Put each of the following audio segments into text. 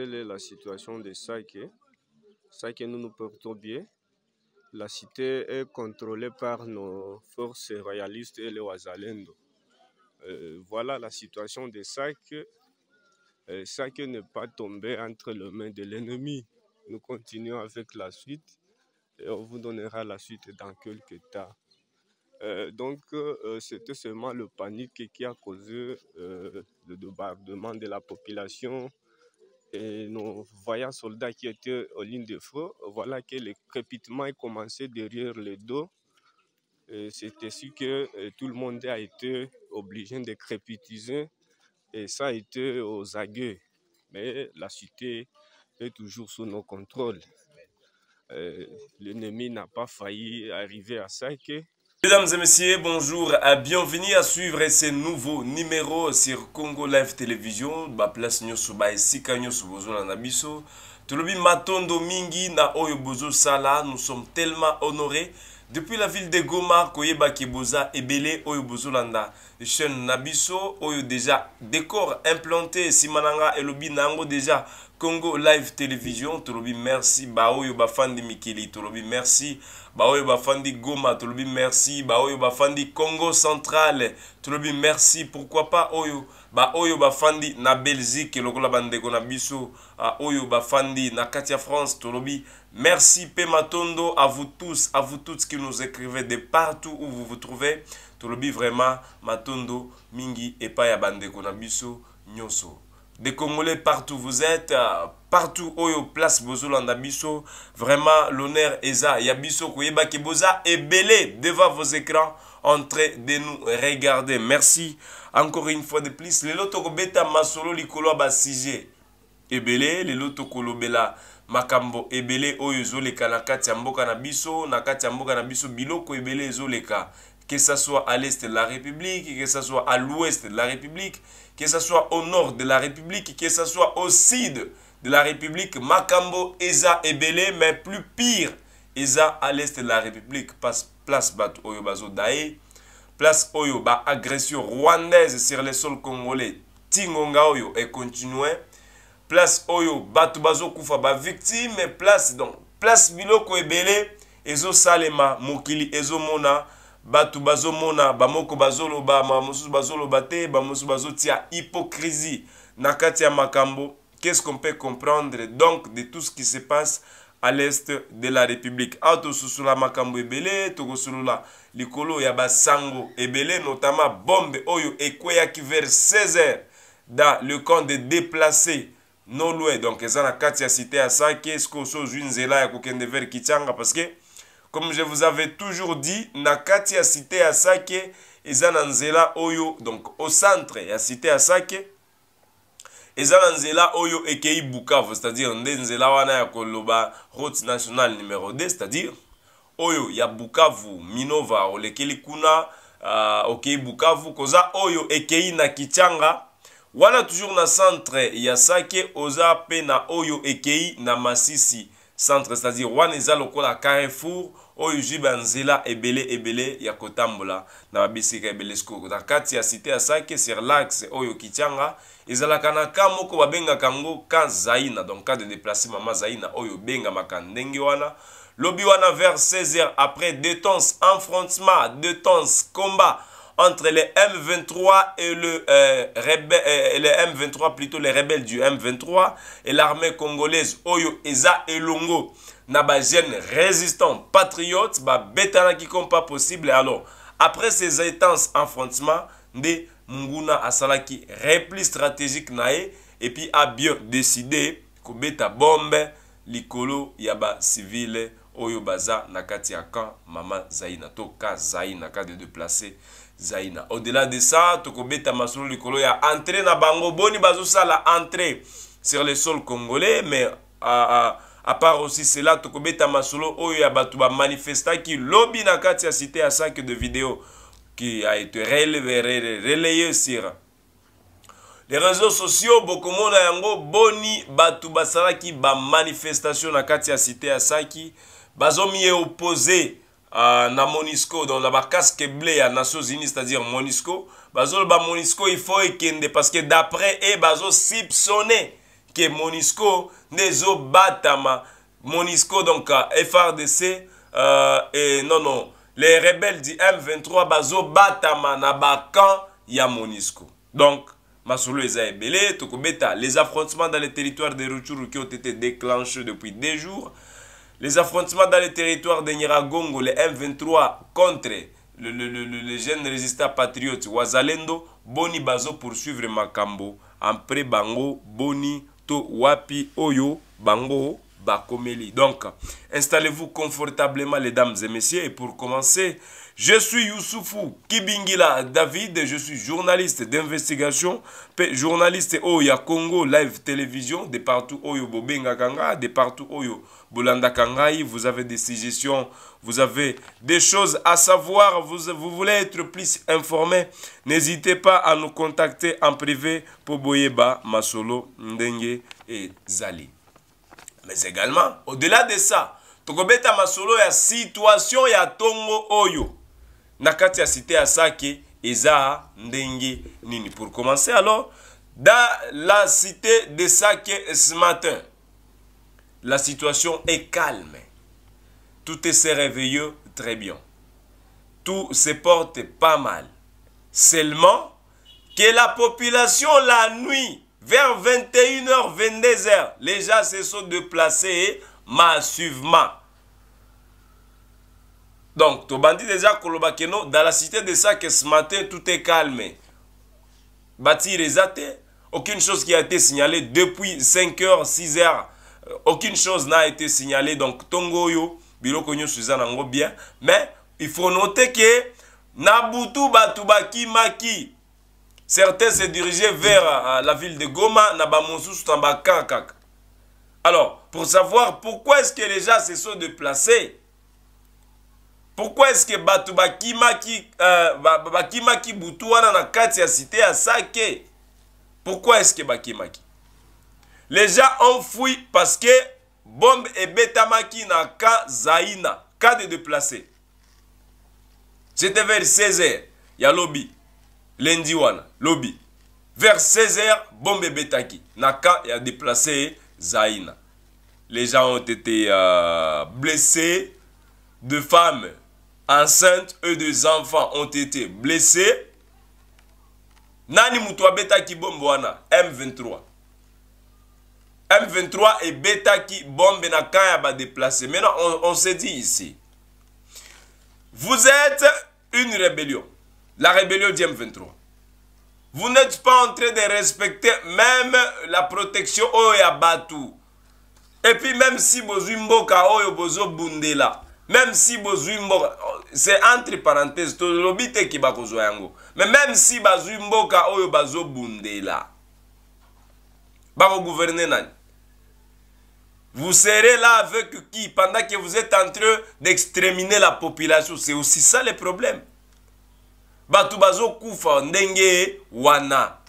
est la situation de ça que nous nous portons bien. La cité est contrôlée par nos forces royalistes et les Wazalendo. Euh, voilà la situation de Saïké. ça euh, n'est pas tombé entre les mains de l'ennemi. Nous continuons avec la suite et on vous donnera la suite dans quelques temps. Euh, donc, c'était seulement le panique qui a causé le débordement de la population et nous voyants soldats qui étaient en lignes de front, voilà que le crépitement a commencé derrière le dos. C'était sûr que euh, tout le monde a été obligé de crépitiser et ça a été aux aguets. Mais la cité est toujours sous nos contrôles. Euh, l'ennemi n'a pas failli arriver à ça que Mesdames et messieurs, bonjour et bienvenue à suivre ce nouveau numéro sur Congo Live Télévision. Ba place nyonso ba esika bozona na matondo mingi na oyo sala, nous sommes tellement honorés depuis la ville de Goma koyeba keboza ebele oyo bozolanda chaîne na nabiso, oyo déjà décor implanté simananga elobi nango déjà Congo Live Television tolobi merci baoyo bafandi mikili tolobi merci baoyo bafandi Goma tolobi merci baoyo bafandi Congo Central tolobi merci pourquoi pas oyo baoyo bafandi na Belgique lokola bandeko na biso oyo bafandi na Katia France tolobi merci pe matondo à vous tous à vous toutes qui nous écrivez de partout où vous vous trouvez tolobi vraiment matondo mingi et ya Bande na biso Nyoso des Congolais partout vous êtes, euh, partout oyo place bozolanda biso, vraiment l'honneur eza ya biso koyeba ke boza ebelé devant vos écrans en train de nous regarder. Merci encore une fois de plus. Lelo masolo likolo ba sujet. les lelo tokolobela makambo ebelé oyo ezoleka na kati ya na biso, na kati ya na biso biloko ebelé leka Que ça soit à l'est de la République, que ça soit à l'ouest de la République, que ce soit au nord de la République, que ce soit au sud de la République, Makambo, Eza et Belé, mais plus pire, Eza à l'est de la République, place Bato Oyobazo Dae, place Oyoba, agression rwandaise sur le sol congolais, Tingonga Oyo et continuait, place Oyo, Bato Bazo Koufa, ba victime, place donc, place Biloko et Belé, Ezo Salema, Mokili, Ezo Mona, bazo mona bamoko bazoloba bazolo bazoloba te bamosusu tia hypocrisie na kati ya makambo qu'est-ce qu'on peut comprendre donc de tout ce qui se passe à l'est de la république Auto la makambo ebele kosulula likolo ya basango ebele notamment bombe oyo ki vers 16 h dans le camp de déplacés loin donc eza kati ya cité ya sake soki osozwi nzela ya kokende vers parce que comme je vous avais toujours dit na kati ya cité ya sake eza na nzela oyo donc au centre ya cité ya sake eza na nzela oyo ekei bukavu c'est-à-dire nde nzela wana ya koloba route nationale numéro 2 c'est-à-dire oyo ya bukavu minova olekeli kuna uh, okei bukavu koza oyo ekei na kitianga wana toujours na centre ya sake oza pe na oyo ekei na masisi centre c'est-à-dire wana carrefour oyuji ebele ebele ya kotambola na bisika ebele sikoyo na kati ya cité ya sake sur laxe oyo kitianga ezalaka na babengaka ka zaina donc cas de déplacer mama zaina oyo benga ndenge wana lobi wana vers 16 h après détence enfrontement combat entre les M23 et le, euh, euh les M23, plutôt les rebelles du M23 et l'armée congolaise Oyo Eza Elongo. Nabajen résistant patriote, ba qui quiconque pas possible. Alors, après ces intenses affrontements, de Munguna Asalaki, repli stratégique nae, et puis a bien décidé kobeta bombe likolo yaba civile oyo baza nakati kati ya camp mama zaina to de déplacer zaina au-delà de ça tokobeta masolo likolo ya entrée na bango boni bazosala entrée sur le sol congolais mais uh, uh, à part aussi cela tokobeta masolo oyo ya bato bamanifestaki lobi na kati ya cité ya sac de vidéo qui a été relevé, relayé sur les réseaux sociaux bokomona yango boni bato basalaki bamanifestation na kati ya cité ya saki bazomi ye opposé euh, na monisco donc na bakaske ble ya nations unies c'est-à-dire monisco bazoloba monisco il faut ekende parce que d'après e bazosipsone ke monisco nde ezobatama monisco donc frdc euh, et non non les rebelles du m23 bazobatama na bakamp ya monisco donc masolo eza ebele tokobeta les affrontements dans les territoires de ruchuru qui ont été déclenchés depuis deux jours Les affrontements dans le territoire de Nyiragongo, les M23 contre le, le, le, les jeunes résistants patriotes Wazalendo, Boni Bazo poursuivre Makambo. Après Bango, Boni, To, Wapi, Oyo, Bango, Bakomeli. Donc, installez-vous confortablement, les dames et messieurs. Et pour commencer, je suis Youssoufou Kibingila David, je suis journaliste d'investigation, journaliste Oya Congo Live Télévision, de partout Oyo Bobenga Kanga, de partout Oyo Boulanda Kangai, vous avez des suggestions, vous avez des choses à savoir, vous, vous voulez être plus informé, n'hésitez pas à nous contacter en privé pour Boyeba, Masolo, Ndenge et Zali. Mais également, au-delà de ça, tokobeta masolo ya situation ya tongo oyo Nakati cité à sake eza ndenge nini pour commencer alors dans la cité de sake ce matin la situation est calme. Tout est réveillé très bien. Tout se porte pas mal. Seulement, que la population la nuit, vers 21h, 22h, les gens se sont déplacés massivement. Donc, dit déjà Kolobakeno, dans la cité de ça que ce matin, tout est calme. Bâti les athées, aucune chose qui a été signalée depuis 5h, 6h aucune chose n'a été signalée donc ntongo oyo biloko nyonso eza nango bien mais il faut noter ke na butu bato bakimaki certains se dirigeaient vers euh, la ville de goma na bamosusu na bakar kaka alors pour savoir pourquoi est-ce que les gens se sont déplacés pourquoi est-ce que bato bakimaki euh, bakimaki butu wana na kati ya cité ya sake pourquoi est-ce que bakimaki les gens ont fui parce que bombe ebetamaki na camp zaina camp de déplacé c'était vers 16 heures ya lobi lendi wana lobi vers 16 heures bombe ebetaki na camp ya déplacé zaina les gens ont été euh, blessés de femmes enceintes et des enfants ont été blessés nani moto abetaki bombe wana m23 M23 ebetaki bombe na camp ya badéplacé maintenant on, on se dit ici vous êtes une rébellion la rébellion du M23 vous n'êtes pas en train de respecter même la protection oyo ya bato et puis même si bozwi mboka oyo bozobundela même si bozwi mboka c'est entre parenthèse tolobi te ke bakozwa yango mais même si bazwi mboka oyo bazobundela bakogouverne nani Vous serez là avec qui pendant que vous êtes en train d'exterminer la population. C'est aussi ça le problème. Batubazo Koufa, Ndenge, Wana.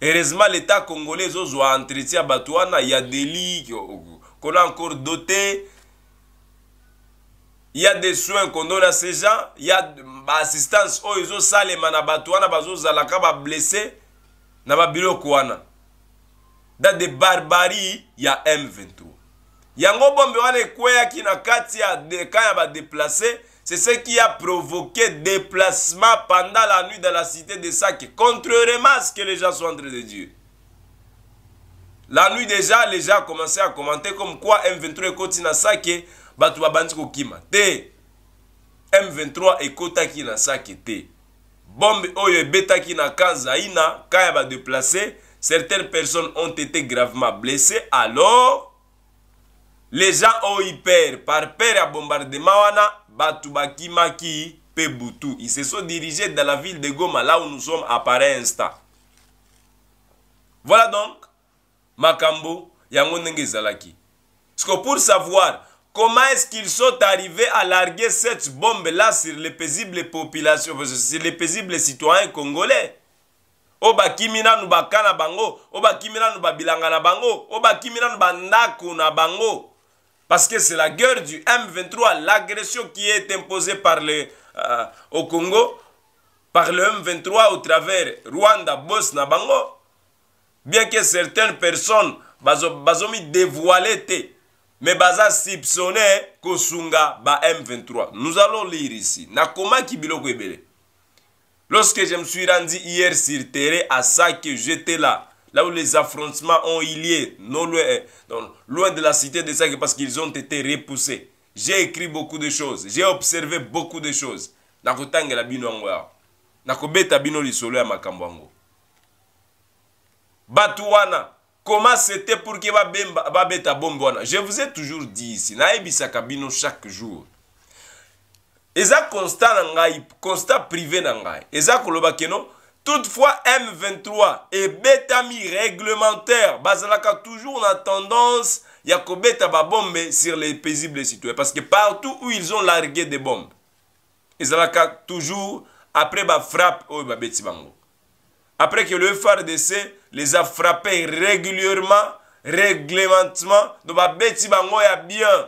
Heureusement, l'État congolais, ils ont entretien Batouana. Il y a des lits qu'on a encore dotés. Il y a des soins qu'on donne à ces gens. Il y a assistance. Oh, ils ont salé, Batouana, Bazo Zalaka, blessé. Naba Biloko, Wana. dans des barbaries y il a M23 yango bombe qui na kati ya a ya déplacé c'est ce qui a provoqué déplacement pendant la nuit dans la cité de Sake. contrairement à ce que les gens sont en train de dire la nuit déjà les gens ont commencé à commenter comme quoi M23 Koti na sake, bato babandi kima. te M23 qui na Saké te bombe oyo qui na kanzaina va déplacer certaines personnes ont été gravement blessées, alors les gens ont eu peur. Par peur à bombardement, wana, Batubaki Pebutu. Ils se sont dirigés dans la ville de Goma, là où nous sommes à Paris instant. Voilà donc, Makambo, Yango que pour savoir comment est-ce qu'ils sont arrivés à larguer cette bombe-là sur les paisibles populations, sur les paisibles citoyens congolais, Oba kimina bango babilanga bango na bango parce que c'est la guerre du M23 l'agression qui est imposée par le, euh, au Congo par le M23 au travers Rwanda boss na bango bien que certaines personnes bazomi dévoilé mais mais baza soupçonné kosunga ba M23 nous allons lire ici vous biloko ebele Lorsque je me suis rendu hier sur terre à ça que j'étais là, là où les affrontements ont eu lieu, non loin, donc euh, loin de la cité de Sac, parce qu'ils ont été repoussés. J'ai écrit beaucoup de choses, j'ai observé beaucoup de choses. Je suis angwa. Nakobeta bino lisolo ya makambo Batuana, comment c'était pour que babeta bombe Je vous ai toujours dit ici, kabino chaque jour. eza constat na ngai constat privé na ngai eza koloba keno toutefois m23 ebetami réglementaire bazalaka toujours na tendance ya kobeta babombe sur les paisibles citoyens parce que partout où ils ont largué des bombes ezalaka toujours après bafrappe oyo babeti bango après que le frdc les a frappés régulièrement réglementement donc babeti bango ya bien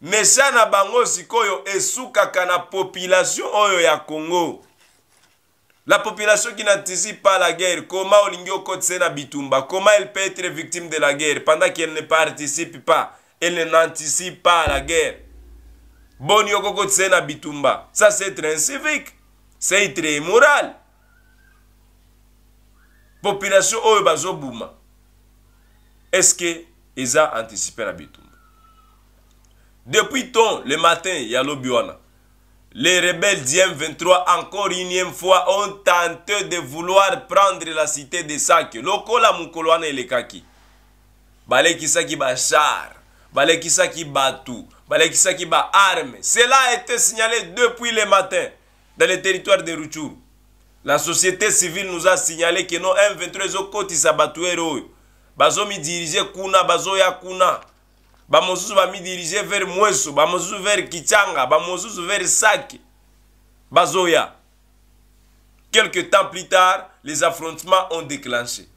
mesa na bango sikoyo esukaka na population oyo ya congo la population qui n'anticipe pas la guerre comment olingi okotisa na bitumba comment elle peut être victime de la guerre pendant qu'elle ne participe pas elle n'anticipe pas la guerre boni okokotisa na bitumba ça c'est être incivique c'est être immoral population oyo bazobuma est ce que eza anticipe na bitumba Depuis ton, le matin, il y a l'Obiwana. Les rebelles d'IM23, encore une fois, ont tenté de vouloir prendre la cité de Sak. Lokola Mukoloana et Lekaki. Balekisaki ba char, balekisaki batu, balekisaki ba arme. Cela a été signalé depuis le matin dans le territoire de Ruchuru. La société civile nous a signalé que nos M23 ont cotisé Batuero. Bazo mi diriger kuna, bazo ya kuna. bamosusu bamidirige vers mweso bamosusu vers kichanga bamosusu vers sake bazoya quelque temps plus tard les affrontements ont déclenché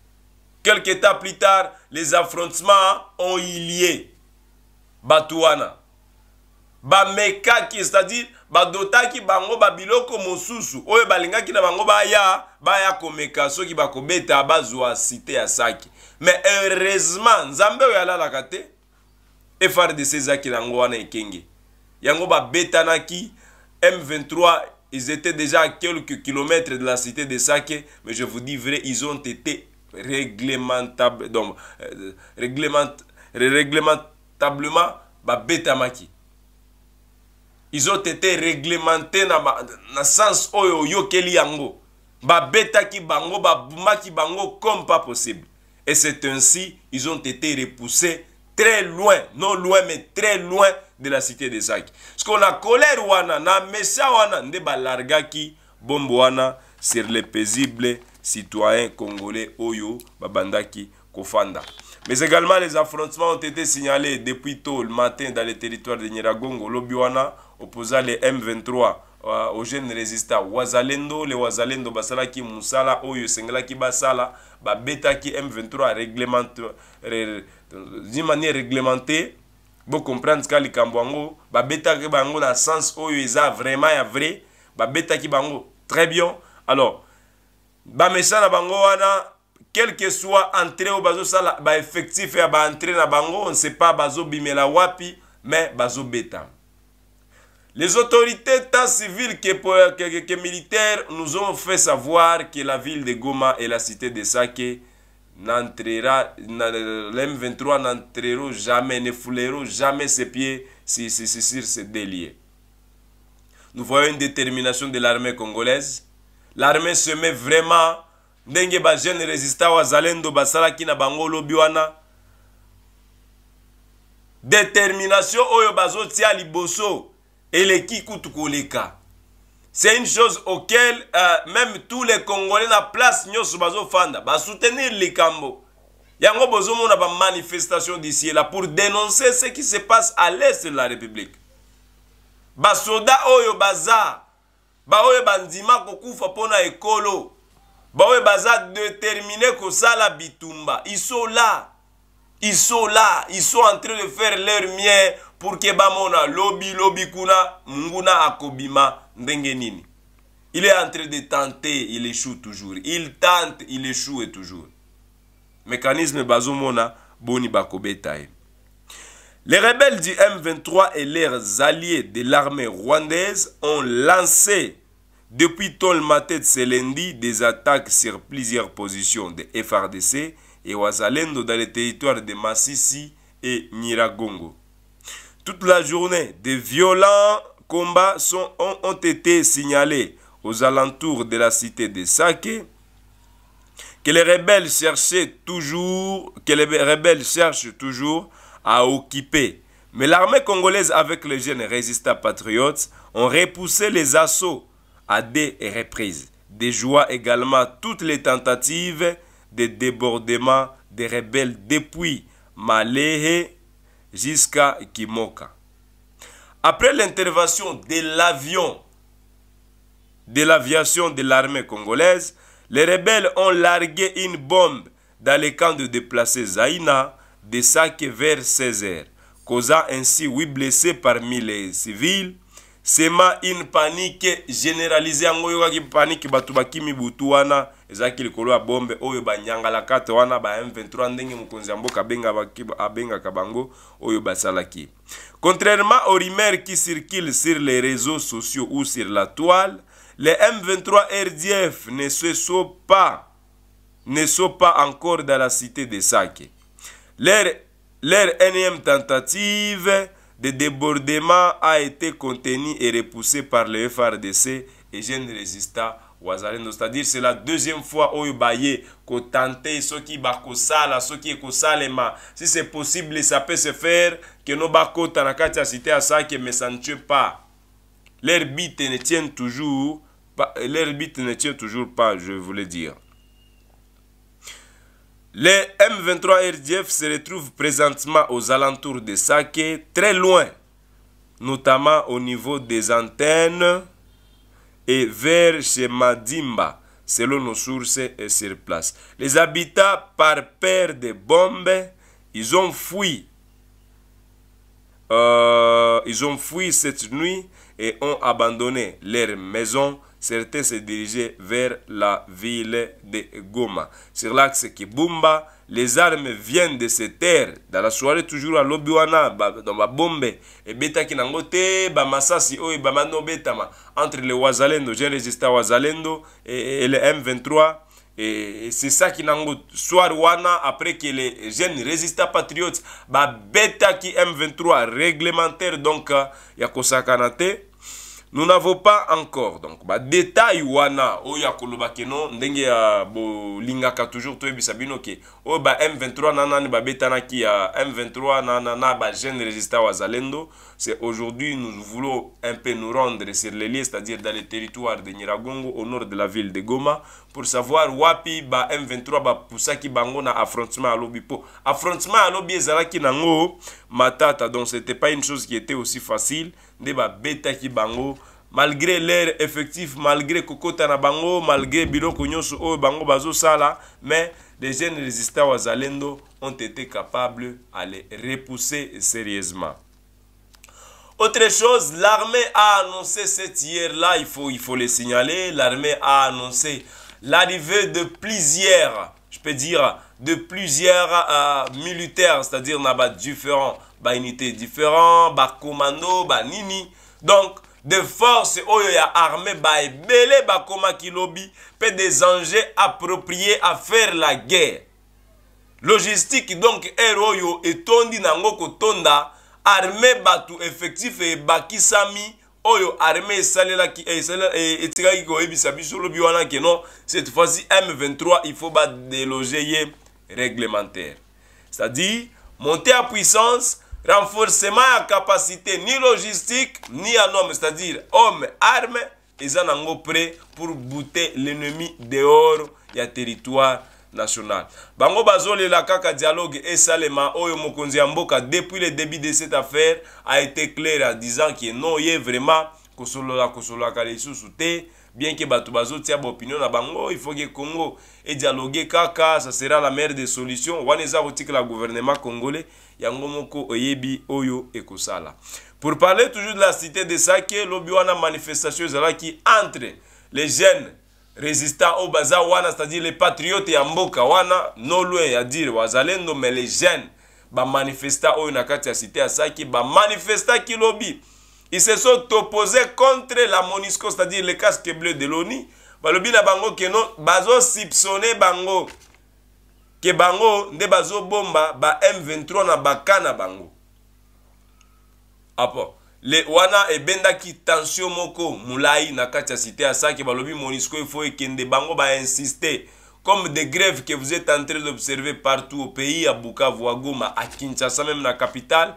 quelque temps plus tard les affrontements ont eu lieu bato wana bamekaki c'est-à-dire badotaki bango babiloko mosusu oyo balingaki na bango baya baya komeka soki bakobeta bazwa site ya saki mais heureusement nzambe oyo alalaka te frdc ezalaki yango wana ekenge yango babetanaki m23 ils étaient déjà à quelques kilomètres de la cité de sake mais je vous dis vrai ils ont été réglementables donc euh, réglement, réglementablement babetamaki ils ont été réglementés na, na sens oyo oyokeli yango babetaki bango babumaki bango comme pas possible et c'est ainsi ils ont été repoussés très loin, non loin, mais très loin de la cité des d'Isaac. ce qu'on a colère wana, na mesa wana, larga largaki, sur les paisibles citoyens congolais, oyo, babandaki, kofanda. Mais également, les affrontements ont été signalés depuis tôt le matin dans les territoires de Nyiragongo, Lobiwana, opposant les M23 Euh, aux jeunes résistants wazalendo le wazalendo basalaki mosala oyo esengelaki basala babetaki m23 d'une manière réglementée bocomprendre ka likambo yango babetaki bango na sens oyo eza vraiment ya vrai babetaki bango très bien alors bamesa na bango wana quel que soit entrée oyo bazosala baeffectif ya baentrée na bango on ne sait pas bazobimela wapi mais bazobeta Les autorités tant civiles que, que, que, militaires nous ont fait savoir que la ville de Goma et la cité de Sake n'entrera, l'M23 n'entrera jamais, ne foulera jamais ses pieds sur, sur, sur, sur ce délier. Nous voyons une détermination de l'armée congolaise. L'armée se met vraiment ndenge bajeune résistant wazalendo basalaki na bango lobi wana détermination oyo bazotia liboso eleki kutu koleka c'est une chose auquel euh, même tous les congolais na place nyonso bazofanda basoutenir likambo yango bozomona bamanifestation d'ici et là pour dénoncer ce qui se passe à l'est de la république basoda oyo baza baoyo bandima kokufa mpona ekolo baoyo baza détermine kosala bitumba ils sont là ils sont là ils sont en train de faire leur mière que bamona lobi lobi kuna akobima ndenge il est en train de tenter il échoue toujours il tente il échoue toujours mécanisme bazomona boni bakobeta Les rebelles du M23 et leurs alliés de l'armée rwandaise ont lancé depuis Tolmatet de ce lundi des attaques sur plusieurs positions de FRDC et Wazalendo dans les territoires de Masisi et Niragongo. Toute la journée, des violents combats sont, ont, été signalés aux alentours de la cité de Sake que les rebelles cherchaient toujours, que les rebelles cherchent toujours à occuper. Mais l'armée congolaise avec les jeunes résistants patriotes ont repoussé les assauts à des reprises, déjouant également toutes les tentatives de débordement des rebelles depuis Maléhe jusqu'à Kimoka. Après l'intervention de l'avion, de l'aviation de l'armée congolaise, les rebelles ont largué une bombe dans le camp de déplacés Zaina de Sake vers Césaire, causant ainsi huit blessés parmi les civils sema une panique généralisée yango oyokaki panike bato bakimi butu wana ezalaki likolo ya bombe oyo banyangalaka te wana ba m23 ndenge mokonzi ya mboka abengaka bango oyo basalaki contrairement aux rumeurs qui circulent sur les réseaux sociaux ou sur la toile les m23 rdf ne se sont pas ne sont pas encore dans la cité de sake leur, leur énième tentative de débordement a été contenu et repoussé par le FRDC et jeune résistant wazalendo c'est-à-dire c'est la deuxième fois oyo baye kotante soki bakosala soki ekosalema si c'est possible ça peut se faire keno bakota na kati ya cité ya sake mais ça ne tue pas leur but ne tient toujours pas leur but ne tient toujours pas je voulais dire Les M23 RDF se retrouvent présentement aux alentours de Sake, très loin, notamment au niveau des antennes et vers chez Madimba, selon nos sources et sur place. Les habitants, par paire de bombes, ils ont fui. Euh, ils ont fui cette nuit et ont abandonné leurs maisons certains se dirigeaient vers la ville de Goma. Sur l'axe Kibumba, les armes viennent de ces terres. Dans la soirée, toujours à Lobiwana, dans ma bombe, et beta kinangote, bamassasi, oi, bamano betama, entre les Wazalendo, j'ai résisté à Wazalendo, et, les M23. Et c'est ça qui nango soir wana après que les jeunes résistants patriotes ba beta qui M23 réglementaire donc ya kosakanate nous n'avons pas encore donc ba détail wana oyo oh, akoloba ke non ndenge ya ah, bolingaka toujours toyebisa bino ke oyo oh, ba m23 na nani babetanaki ya ah, m23 na, na, na bagene resistant wazalendo C'est aujourd'hui, nous voulons un peu nous rendre sur les lieux, c'est-à-dire dans le territoire de Niragongo, au nord de la ville de Goma, pour savoir wapi ba M23 ba pusaki bango na affrontement à l'obipo. Affrontement à l'obi ezalaki nango matata, donc n'était pas une chose qui était aussi facile. De ba bango, malgré l'air effectif, malgré kokota na bango, malgré biloko Nyosu, O, bango bazo mais les jeunes résistants wazalendo ont été capables à les repousser sérieusement. Autre chose, l'armée a annoncé cette hier-là, il faut, il faut le signaler, l'armée a annoncé l'arrivée de plusieurs, je peux dire, de plusieurs euh, militaires, c'est-à-dire naba différents, bah unités différents, bah commando, bah nini. Donc, de force oyo ya armée ba ebele bakomaki lobi mpe des engins appropriés à faire la guerre logistique donc ere oyo etondi nango kotonda arme bato effectif ebakisami oyo arme esalelaki eh, eh, etikaki koyebisa biso lobi wana ke non cette fois-ci m23 il faut badeloge ye réglementaire c'est-à-dire monter à puissance renforcement ya capacité ni logistique ni en homme c'est-à-dire homme arme eza nango prêt pour bouter l'ennemi dehors ya territoire nationale bango la kaka dialogue salema oyo mokonzi mboka depuis le début de cette affaire a été clair en disant que non ye vraiment la kosololaka lisusu te bien que bazo bazotia opinion na bango il faut que congo e dialogue kaka ça sera la solution. de solution wana que la gouvernement congolais yango moko oyebi oyo ekosala pour parler toujours de la cité de sake lobi wana manifestation qui entre les jeunes résistant oyo baza wana c'est-à-dire les patriote ya mboka wana no loin ya dire wazalendo mais les jeunes bamanifesta oyo na kati ya cité ya saki bamanifestaki lobi ils se sont opposés contre la monisco c'est-à-dire le casque bleu de l'oni balobi na bango ke non bazosipsone bango ke bango nde bazobomba ba m23 na baka na bango apo le wana ebendaki tension moko molai na kati ya cité ya sake balobi monisco efo ekende bango bainsiste comme des grèves que vous êtes en train d'observer partout au pays à bukavu à goma à kinshasa même na capitale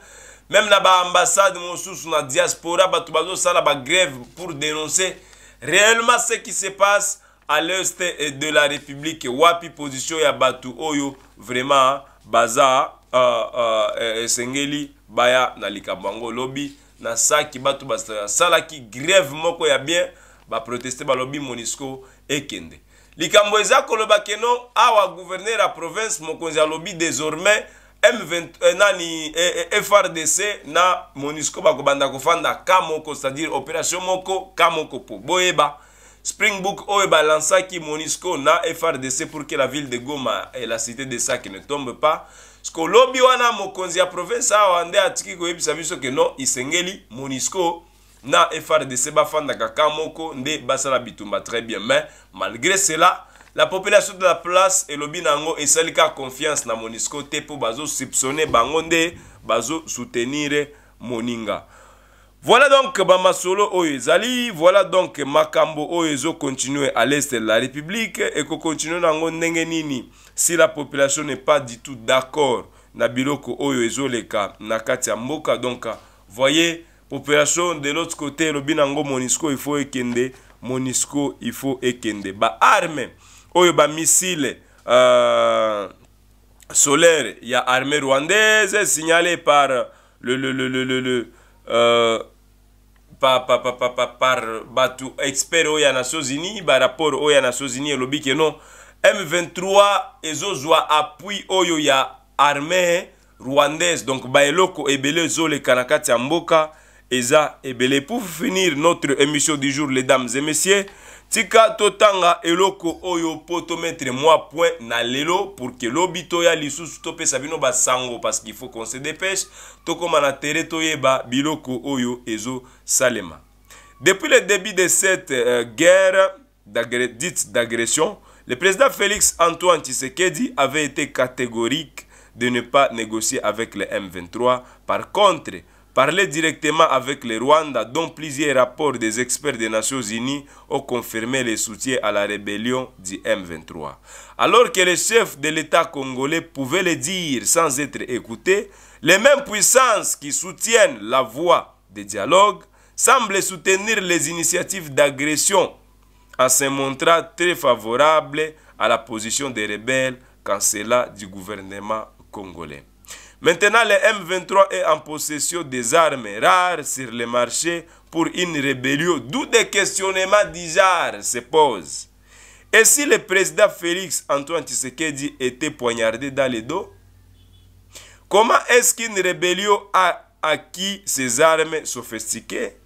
même na baambassade mosusu na diaspora bato bazosala bagrève pour dénoncer réellement ce qui se passe à l'est de la république wapi position ya bato oyo vraiment baza uh, uh, esengeli baya na likambo yango lobi na saki bato basalaki greve moko ya bien baproteste balobi monisco ekende likambo eza koloba keno awa guverner ya province mokonzi alobi désormais m euh, nani e, euh, e, euh, frdc na monisco bakobanda kofanda ka moko c'est-à-dire opération moko ka moko po boyeba springbok oyo balansaki monisco na frdc pour que la ville de goma et la cité de sac ne tombe pas ceke olobi wana mokonzi ya province awa nde atiki koyebisa biso ke non esengeli monisco na frdc bafandaka ka moko nde basala bitumba très bien mais malgré cela la population de la place elobi na yango esali kaka confiance na monisco te mpo bazosupsone bango nde bazosoutenir moninga voilà donc bamasolo oyo ezali voilà donc makambo oyo ezokontinue à l'est de la république ekokontinue na yango ndenge nini si la population n'est pas du tout d'accord na biloko oyo ezoleka na kati ya mboka donc voyez population de l'autre côté elobi nango monisco il faut ekende monisco il faut ekende baarme oyo bamissile euh, solaire ya armée rwandaise signalé par le, le, le, le, le, le euh, par, par, par, par, par bato expert oyo ya nations unis barapport oyo ya nations unis elobi ke non m23 ezozwa appui oyo ya armée rwandaise donc baeloko ebele ezoleka na kati ya mboka eza ebele pour finir notre émission du jour mesdames et messieurs tika totanga eloko oyo mpo tometre mwa point na lelo pour ke lobi toya lisusu topesa bino basango parce qu'il faut qu'on se dépêche tokóma na tere toyeba biloko oyo ezosalema depuis le début de cette euh, guerre dite d'agression Le président Félix Antoine Tshisekedi avait été catégorique de ne pas négocier avec le M23. Par contre, parler directement avec le Rwanda, dont plusieurs rapports des experts des Nations Unies ont confirmé le soutien à la rébellion du M23. Alors que les chefs de l'État congolais pouvaient le dire sans être écoutés, les mêmes puissances qui soutiennent la voie des dialogues semblent soutenir les initiatives d'agression en se montrant très favorable à la position des rebelles quand cela du gouvernement congolais. Maintenant, le M23 est en possession des armes rares sur le marché pour une rébellion, d'où des questionnements bizarres se posent. Et si le président Félix Antoine Tshisekedi était poignardé dans le dos Comment est-ce qu'une rébellion a acquis ces armes sophistiquées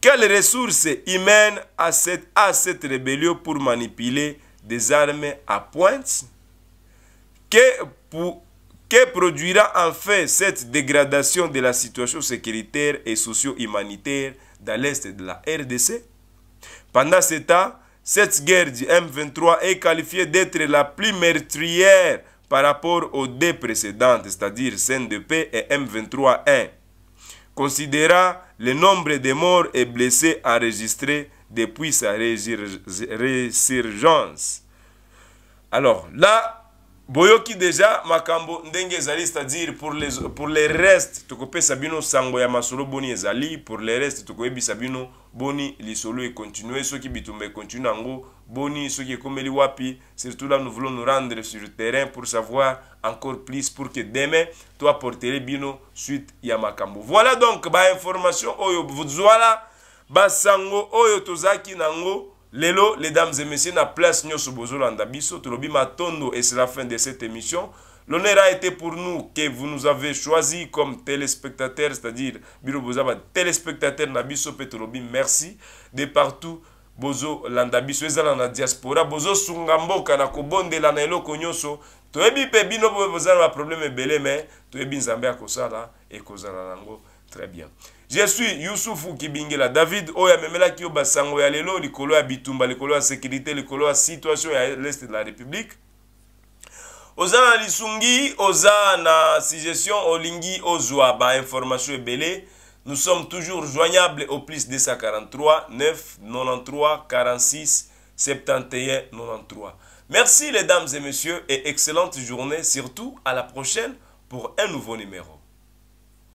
quelles ressources humaines a cette, cette rébellion pour manipuler des armes à pointe que, pour, que produira enfin cette dégradation de la situation sécuritaire et socio-humanitaire dans l'est de la RDC Pendant cet temps, cette guerre du M23 est qualifiée d'être la plus meurtrière par rapport aux deux précédentes, c'est-à-dire CNDP et M23-1, considérant le nombre de morts et blessés enregistrés depuis sa résurgence. Alors là, boyoki deja makambo ndenge ezali c'est-à-dire pour les, pour les restes tokopesa bino sango ya masolo boni ezali pour les restes tokoyebisa bino boni lisolo ekontinue soki bitumba ekontinue yango boni soki ekomeli wapi surtout là nous voulons nous rendre sur le terrain pour savoir encore plus pour que demain toaportere bino suite ya makambo voilà donc bainformation oyo zwala basango oyo tozalaki nango lelo mesdames et messieurs na place nyonso bozolanda biso tolobi matondo et c'est la fin de cette émission l'honneur a été pour nous que vous nous avez choisi comme téléspectateurs c'est-à-dire biro boza ba téléspectateurs na biso mpe tolobi merci de partout bozolanda biso ezala na diaspora bozosunga mboka na kobondela na eloko nyonso toyebi mpe bino boye bozala baprobleme ebele me toyebi nzambe akosala ekozala nango Très bien. Je suis Youssoufou Kibingela David oya qui au basango ya lelo likolo bitumba le ya sécurité à situation à l'est de la République. oza na lisungi oza na suggestion olingi information information belé. nous sommes toujours joignables au plus 243 9 93 46 71 93 merci les dames et messieurs et excellente journée surtout à la prochaine pour un nouveau numéro